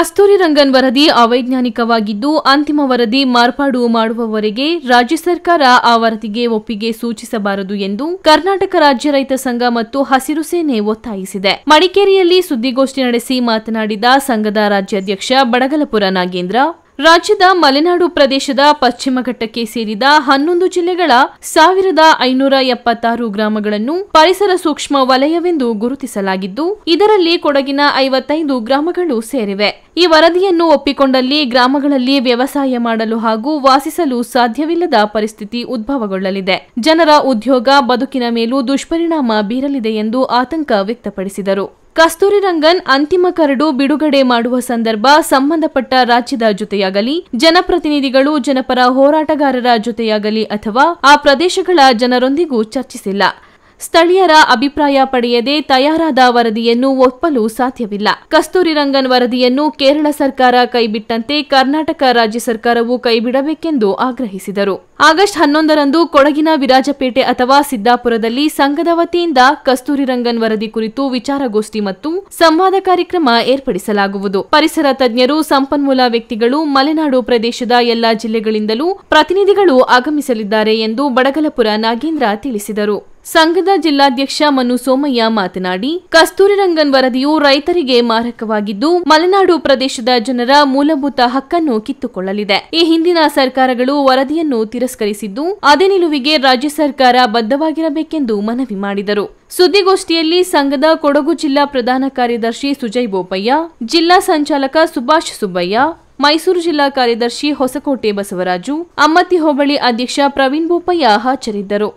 ಕಸ್ತೂರಿ ರಂಗನ್ ವರದಿ ಅವೈಜ್ಞಾನಿಕವಾಗಿದ್ದು ಅಂತಿಮ ವರದಿ ಮಾರ್ಪಾಡು ಮಾಡುವವರೆಗೆ ರಾಜ್ಯ ಸರ್ಕಾರ ಆ ವರದಿಗೆ ಒಪ್ಪಿಗೆ ಸೂಚಿಸಬಾರದು ಎಂದು ಕರ್ನಾಟಕ ರಾಜ್ಯ ರೈತ ಸಂಘ ಮತ್ತು ಹಸಿರು ಸೇನೆ ಒತ್ತಾಯಿಸಿದೆ ಮಡಿಕೇರಿಯಲ್ಲಿ ಸುದ್ದಿಗೋಷ್ಠಿ ನಡೆಸಿ ಮಾತನಾಡಿದ ಸಂಘದ ರಾಜ್ಯಾಧ್ಯಕ್ಷ ಬಡಗಲಪುರ ನಾಗೇಂದ್ರ ರಾಜ್ಯದ ಮಲೆನಾಡು ಪ್ರದೇಶದ ಪಶ್ಚಿಮ ಘಟ್ಟಕ್ಕೆ ಸೇರಿದ ಹನ್ನೊಂದು ಜಿಲ್ಲೆಗಳ ಸಾವಿರದ ಐನೂರ ಎಪ್ಪತ್ತಾರು ಗ್ರಾಮಗಳನ್ನು ಪರಿಸರ ಸೂಕ್ಷ್ಮ ವಲಯವೆಂದು ಗುರುತಿಸಲಾಗಿದ್ದು ಇದರಲ್ಲಿ ಕೊಡಗಿನ ಐವತ್ತೈದು ಗ್ರಾಮಗಳು ಸೇರಿವೆ ಈ ವರದಿಯನ್ನು ಒಪ್ಪಿಕೊಂಡಲ್ಲಿ ಗ್ರಾಮಗಳಲ್ಲಿ ವ್ಯವಸಾಯ ಮಾಡಲು ಹಾಗೂ ವಾಸಿಸಲು ಸಾಧ್ಯವಿಲ್ಲದ ಪರಿಸ್ಥಿತಿ ಉದ್ಭವಗೊಳ್ಳಲಿದೆ ಜನರ ಉದ್ಯೋಗ ಬದುಕಿನ ಮೇಲೂ ದುಷ್ಪರಿಣಾಮ ಬೀರಲಿದೆ ಎಂದು ಆತಂಕ ವ್ಯಕ್ತಪಡಿಸಿದರು ಕಸ್ತೂರಿ ರಂಗನ್ ಅಂತಿಮ ಕರಡು ಬಿಡುಗಡೆ ಮಾಡುವ ಸಂದರ್ಭ ಸಂಬಂಧಪಟ್ಟ ರಾಜ್ಯದ ಜೊತೆಯಾಗಲಿ ಜನಪ್ರತಿನಿಧಿಗಳು ಜನಪರ ಹೋರಾಟಗಾರರ ಜೊತೆಯಾಗಲಿ ಅಥವಾ ಆ ಪ್ರದೇಶಗಳ ಜನರೊಂದಿಗೂ ಚರ್ಚಿಸಿಲ್ಲ ಸ್ಥಳೀಯರ ಅಭಿಪ್ರಾಯ ಪಡೆಯದೆ ತಯಾರಾದ ವರದಿಯನ್ನು ಒಪ್ಪಲು ಸಾಧ್ಯವಿಲ್ಲ ಕಸ್ತೂರಿ ರಂಗನ್ ವರದಿಯನ್ನು ಕೇರಳ ಸರ್ಕಾರ ಕೈಬಿಟ್ಟಂತೆ ಕರ್ನಾಟಕ ರಾಜ್ಯ ಸರ್ಕಾರವು ಕೈಬಿಡಬೇಕೆಂದು ಆಗ್ರಹಿಸಿದರು ಆಗಸ್ಟ್ ಹನ್ನೊಂದರಂದು ಕೊಡಗಿನ ವಿರಾಜಪೇಟೆ ಅಥವಾ ಸಿದ್ದಾಪುರದಲ್ಲಿ ಸಂಘದ ವತಿಯಿಂದ ಕಸ್ತೂರಿ ರಂಗನ್ ವರದಿ ಕುರಿತು ವಿಚಾರಗೋಷ್ಠಿ ಮತ್ತು ಸಂವಾದ ಕಾರ್ಯಕ್ರಮ ಏರ್ಪಡಿಸಲಾಗುವುದು ಪರಿಸರ ತಜ್ಞರು ಸಂಪನ್ಮೂಲ ವ್ಯಕ್ತಿಗಳು ಮಲೆನಾಡು ಪ್ರದೇಶದ ಎಲ್ಲಾ ಜಿಲ್ಲೆಗಳಿಂದಲೂ ಪ್ರತಿನಿಧಿಗಳು ಆಗಮಿಸಲಿದ್ದಾರೆ ಎಂದು ಬಡಗಲಪುರ ನಾಗೇಂದ್ರ ತಿಳಿಸಿದರು ಸಂಘದ ಜಿಲ್ಲಾಧ್ಯಕ್ಷ ಮನು ಸೋಮಯ್ಯ ಮಾತನಾಡಿ ಕಸ್ತೂರಿ ರಂಗನ್ ವರದಿಯು ರೈತರಿಗೆ ಮಾರಕವಾಗಿದ್ದು ಮಲೆನಾಡು ಪ್ರದೇಶದ ಜನರ ಮೂಲಭೂತ ಹಕ್ಕನ್ನು ಕಿತ್ತುಕೊಳ್ಳಲಿದೆ ಈ ಹಿಂದಿನ ಸರ್ಕಾರಗಳು ವರದಿಯನ್ನು ತಿರಸ್ಕರಿಸಿದ್ದು ಅದೇ ನಿಲುವಿಗೆ ರಾಜ್ಯ ಸರ್ಕಾರ ಬದ್ಧವಾಗಿರಬೇಕೆಂದು ಮನವಿ ಮಾಡಿದರು ಸುದ್ದಿಗೋಷ್ಠಿಯಲ್ಲಿ ಸಂಘದ ಕೊಡಗು ಜಿಲ್ಲಾ ಪ್ರಧಾನ ಕಾರ್ಯದರ್ಶಿ ಸುಜಯ್ ಬೋಪಯ್ಯ ಜಿಲ್ಲಾ ಸಂಚಾಲಕ ಸುಭಾಷ್ ಸುಬ್ಬಯ್ಯ ಮೈಸೂರು ಜಿಲ್ಲಾ ಕಾರ್ಯದರ್ಶಿ ಹೊಸಕೋಟೆ ಬಸವರಾಜು ಅಮ್ಮತ್ತಿ ಹೋಬಳಿ ಅಧ್ಯಕ್ಷ ಪ್ರವೀಣ್ ಬೋಪಯ್ಯ ಹಾಜರಿದ್ದರು